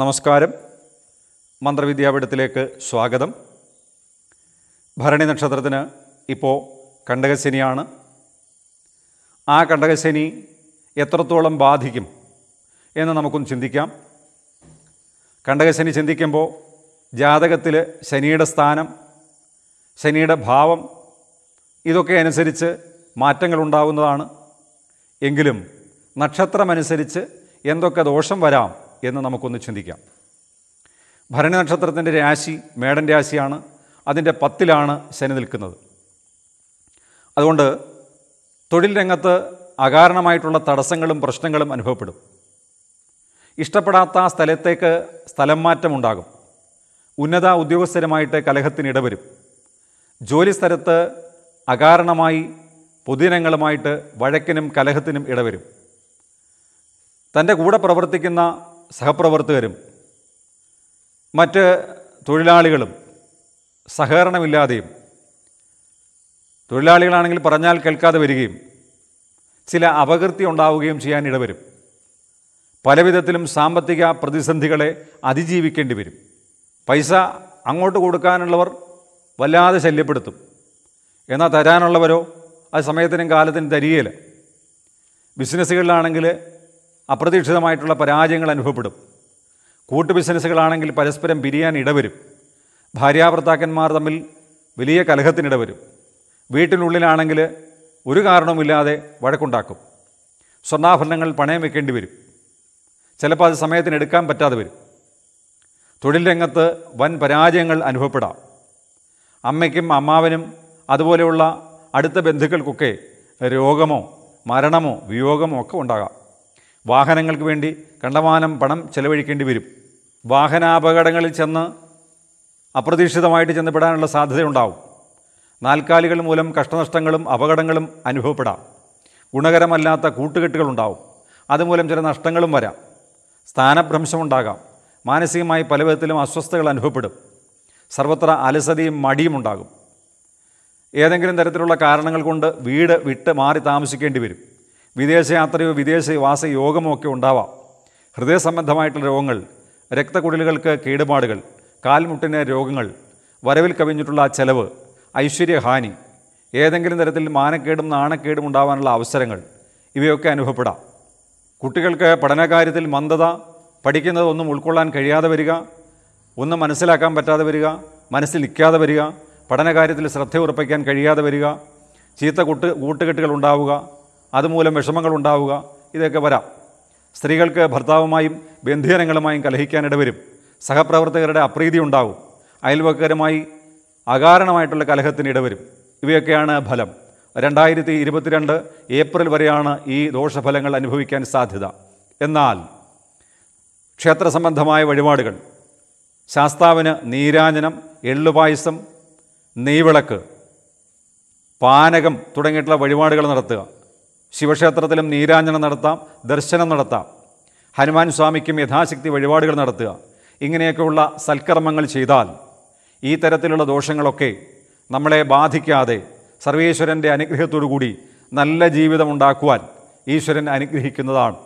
നമസ്കാരം മന്ത്രവിദ്യാപീഠത്തിലേക്ക് സ്വാഗതം ഭരണി നക്ഷത്രത്തിന് ഇപ്പോൾ കണ്ടകശനിയാണ് ആ കണ്ടകശനി എത്രത്തോളം ബാധിക്കും എന്ന് നമുക്കൊന്ന് ചിന്തിക്കാം കണ്ടകശനി ചിന്തിക്കുമ്പോൾ ജാതകത്തിൽ ശനിയുടെ സ്ഥാനം ശനിയുടെ ഭാവം ഇതൊക്കെ അനുസരിച്ച് മാറ്റങ്ങൾ ഉണ്ടാകുന്നതാണ് എങ്കിലും നക്ഷത്രമനുസരിച്ച് എന്തൊക്കെ ദോഷം വരാം എന്ന് നമുക്കൊന്ന് ചിന്തിക്കാം ഭരണി നക്ഷത്രത്തിൻ്റെ രാശി മേടൻ രാശിയാണ് അതിൻ്റെ പത്തിലാണ് ശനി നിൽക്കുന്നത് അതുകൊണ്ട് തൊഴിൽ രംഗത്ത് അകാരണമായിട്ടുള്ള തടസ്സങ്ങളും പ്രശ്നങ്ങളും അനുഭവപ്പെടും ഇഷ്ടപ്പെടാത്ത സ്ഥലത്തേക്ക് സ്ഥലം മാറ്റമുണ്ടാകും ഉന്നത ഉദ്യോഗസ്ഥരുമായിട്ട് കലഹത്തിന് ഇടവരും ജോലി സ്ഥലത്ത് അകാരണമായി പൊതുജനങ്ങളുമായിട്ട് വഴക്കിനും കലഹത്തിനും ഇടവരും തൻ്റെ കൂടെ പ്രവർത്തിക്കുന്ന സഹപ്രവർത്തകരും മറ്റ് തൊഴിലാളികളും സഹകരണമില്ലാതെയും തൊഴിലാളികളാണെങ്കിൽ പറഞ്ഞാൽ കേൾക്കാതെ വരികയും ചില അപകീർത്തി ഉണ്ടാവുകയും ചെയ്യാൻ ഇടവരും പലവിധത്തിലും സാമ്പത്തിക പ്രതിസന്ധികളെ അതിജീവിക്കേണ്ടി വരും പൈസ അങ്ങോട്ട് കൊടുക്കാനുള്ളവർ വല്ലാതെ ശല്യപ്പെടുത്തും എന്നാൽ തരാനുള്ളവരോ അത് സമയത്തിനും കാലത്തിനും തരികയില്ല ബിസിനസ്സുകളിലാണെങ്കിൽ അപ്രതീക്ഷിതമായിട്ടുള്ള പരാജയങ്ങൾ അനുഭവപ്പെടും കൂട്ടു ബിസിനസ്സുകളാണെങ്കിൽ പരസ്പരം പിരിയാൻ ഇടവരും ഭാര്യാഭർത്താക്കന്മാർ തമ്മിൽ വലിയ കലഹത്തിനിടവരും വീട്ടിനുള്ളിലാണെങ്കിൽ ഒരു കാരണവുമില്ലാതെ വഴക്കുണ്ടാക്കും സ്വർണ്ണാഭരണങ്ങൾ പണയം വെക്കേണ്ടി വരും ചിലപ്പോൾ അത് സമയത്തിന് എടുക്കാൻ പറ്റാതെ വരും തൊഴിൽ രംഗത്ത് വൻ പരാജയങ്ങൾ അനുഭവപ്പെടാം അമ്മയ്ക്കും അമ്മാവനും അതുപോലെയുള്ള അടുത്ത ബന്ധുക്കൾക്കൊക്കെ രോഗമോ മരണമോ വിയോഗമോ ഒക്കെ ഉണ്ടാകാം വാഹനങ്ങൾക്ക് വേണ്ടി കണ്ടമാനം പണം ചെലവഴിക്കേണ്ടി വരും വാഹനാപകടങ്ങളിൽ ചെന്ന് അപ്രതീക്ഷിതമായിട്ട് ചെന്നപ്പെടാനുള്ള സാധ്യതയുണ്ടാവും നാൽക്കാലികൾ മൂലം കഷ്ടനഷ്ടങ്ങളും അപകടങ്ങളും അനുഭവപ്പെടാം ഗുണകരമല്ലാത്ത കൂട്ടുകെട്ടുകളുണ്ടാവും അതുമൂലം ചില നഷ്ടങ്ങളും വരാം സ്ഥാനഭ്രംശമുണ്ടാകാം മാനസികമായി പല വിധത്തിലും അസ്വസ്ഥതകൾ അനുഭവപ്പെടും സർവത്ര അലസതയും മടിയും ഉണ്ടാകും ഏതെങ്കിലും തരത്തിലുള്ള കാരണങ്ങൾ കൊണ്ട് വീട് വിട്ട് മാറി താമസിക്കേണ്ടി വരും വിദേശയാത്രയോ വിദേശവാസ യോഗമോ ഒക്കെ ഉണ്ടാവാം ഹൃദയ സംബന്ധമായിട്ടുള്ള രോഗങ്ങൾ രക്തക്കുടലുകൾക്ക് കേടുപാടുകൾ കാൽമുട്ടിന് രോഗങ്ങൾ വരവിൽ കവിഞ്ഞിട്ടുള്ള ആ ചെലവ് ഐശ്വര്യഹാനി ഏതെങ്കിലും തരത്തിൽ മാനക്കേടും നാണക്കേടും ഉണ്ടാവാനുള്ള അവസരങ്ങൾ ഇവയൊക്കെ അനുഭവപ്പെടാം കുട്ടികൾക്ക് പഠനകാര്യത്തിൽ മന്ദത പഠിക്കുന്നത് ഒന്നും ഉൾക്കൊള്ളാൻ കഴിയാതെ വരിക ഒന്നും മനസ്സിലാക്കാൻ പറ്റാതെ വരിക മനസ്സിൽ നിൽക്കാതെ വരിക പഠനകാര്യത്തിൽ ശ്രദ്ധ ഉറപ്പിക്കാൻ കഴിയാതെ വരിക ചീത്ത കൂട്ട് കൂട്ടുകെട്ടുകൾ ഉണ്ടാവുക അതുമൂലം വിഷമങ്ങൾ ഉണ്ടാവുക ഇതൊക്കെ വരാം സ്ത്രീകൾക്ക് ഭർത്താവുമായും ബന്ധുജനങ്ങളുമായും കലഹിക്കാനിട വരും സഹപ്രവർത്തകരുടെ അപ്രീതി ഉണ്ടാവും അയൽവക്കരുമായി അകാരണമായിട്ടുള്ള കലഹത്തിന് ഇടവരും ഇവയൊക്കെയാണ് ഫലം രണ്ടായിരത്തി ഇരുപത്തിരണ്ട് ഏപ്രിൽ വരെയാണ് ഈ ദോഷഫലങ്ങൾ അനുഭവിക്കാൻ സാധ്യത എന്നാൽ ക്ഷേത്ര സംബന്ധമായ വഴിപാടുകൾ ശാസ്താവിന് നീരാഞ്ജനം എള്ളുപായസം നെയ്വിളക്ക് പാനകം തുടങ്ങിയിട്ടുള്ള വഴിപാടുകൾ നടത്തുക ശിവക്ഷേത്രത്തിലും നീരാഞ്ജനം നടത്താം ദർശനം നടത്താം ഹനുമാൻ സ്വാമിക്കും യഥാശക്തി വഴിപാടുകൾ നടത്തുക ഇങ്ങനെയൊക്കെയുള്ള സൽക്കർമ്മങ്ങൾ ചെയ്താൽ ഈ തരത്തിലുള്ള ദോഷങ്ങളൊക്കെ നമ്മളെ ബാധിക്കാതെ സർവേശ്വരൻ്റെ അനുഗ്രഹത്തോടു കൂടി നല്ല ജീവിതം ഉണ്ടാക്കുവാൻ ഈശ്വരൻ അനുഗ്രഹിക്കുന്നതാണ്